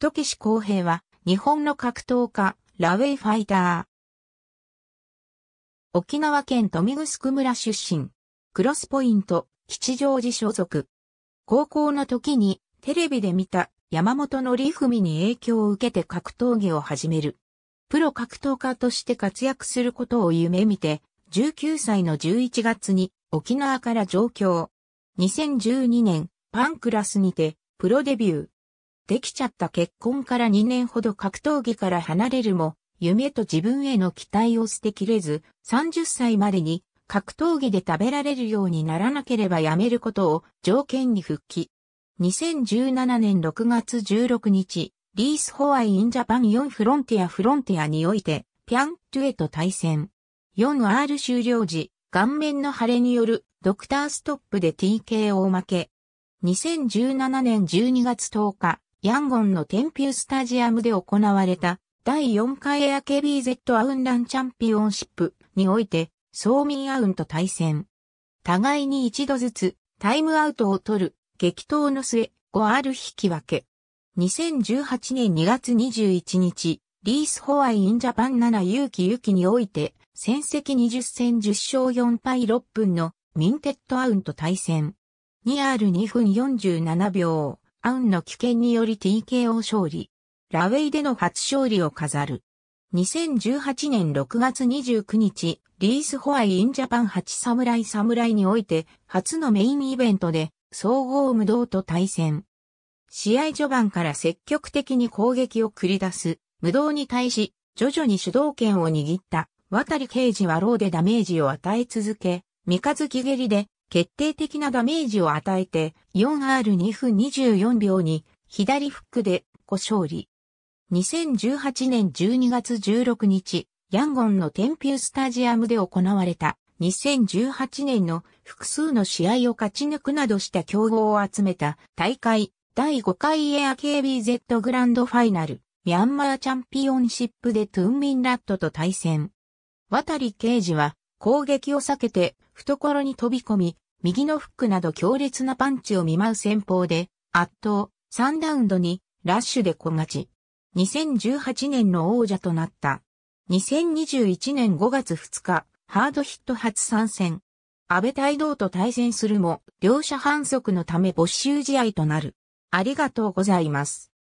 戸岸康平は、日本の格闘家、ラウェイファイター。沖縄県富城村出身。クロスポイント、吉祥寺所属。高校の時に、テレビで見た、山本のりふみに影響を受けて格闘技を始める。プロ格闘家として活躍することを夢見て、19歳の11月に沖縄から上京。2012年、パンクラスにて、プロデビュー。できちゃった結婚から2年ほど格闘技から離れるも、夢と自分への期待を捨てきれず、30歳までに格闘技で食べられるようにならなければやめることを条件に復帰。2017年6月16日、リースホワイインジャパン4フロンティアフロンティアにおいて、ピャントゥエと対戦。4R 終了時、顔面の腫れによるドクターストップで TKO 負け。2017年12月10日、ヤンゴンの天ースタジアムで行われた第4回エー k b z アウンランチャンピオンシップにおいて、ソーミンアウンと対戦。互いに一度ずつタイムアウトを取る激闘の末、5ある引き分け。2018年2月21日、リース・ホワイ・イン・ジャパン7勇気勇気において、戦績20戦10勝4敗6分のミンテッドアウンと対戦。2R2 分47秒。アウンの危険により TKO 勝利。ラウェイでの初勝利を飾る。2018年6月29日、リースホワイインジャパン8侍侍において、初のメインイベントで、総合無道と対戦。試合序盤から積極的に攻撃を繰り出す、無道に対し、徐々に主導権を握った、渡り刑事はローでダメージを与え続け、三日月蹴りで決定的なダメージを与えて 4R2 分24秒に左フックで5勝利。2018年12月16日、ヤンゴンの天ースタジアムで行われた2018年の複数の試合を勝ち抜くなどした競合を集めた大会第5回エア KBZ グランドファイナルミャンマーチャンピオンシップでトゥンミンラットと対戦。渡り刑事は攻撃を避けて、懐に飛び込み、右のフックなど強烈なパンチを見舞う戦法で、圧倒、3ラウンドに、ラッシュで小勝ち。2018年の王者となった。2021年5月2日、ハードヒット初参戦。安倍帯同と対戦するも、両者反則のため没収試合となる。ありがとうございます。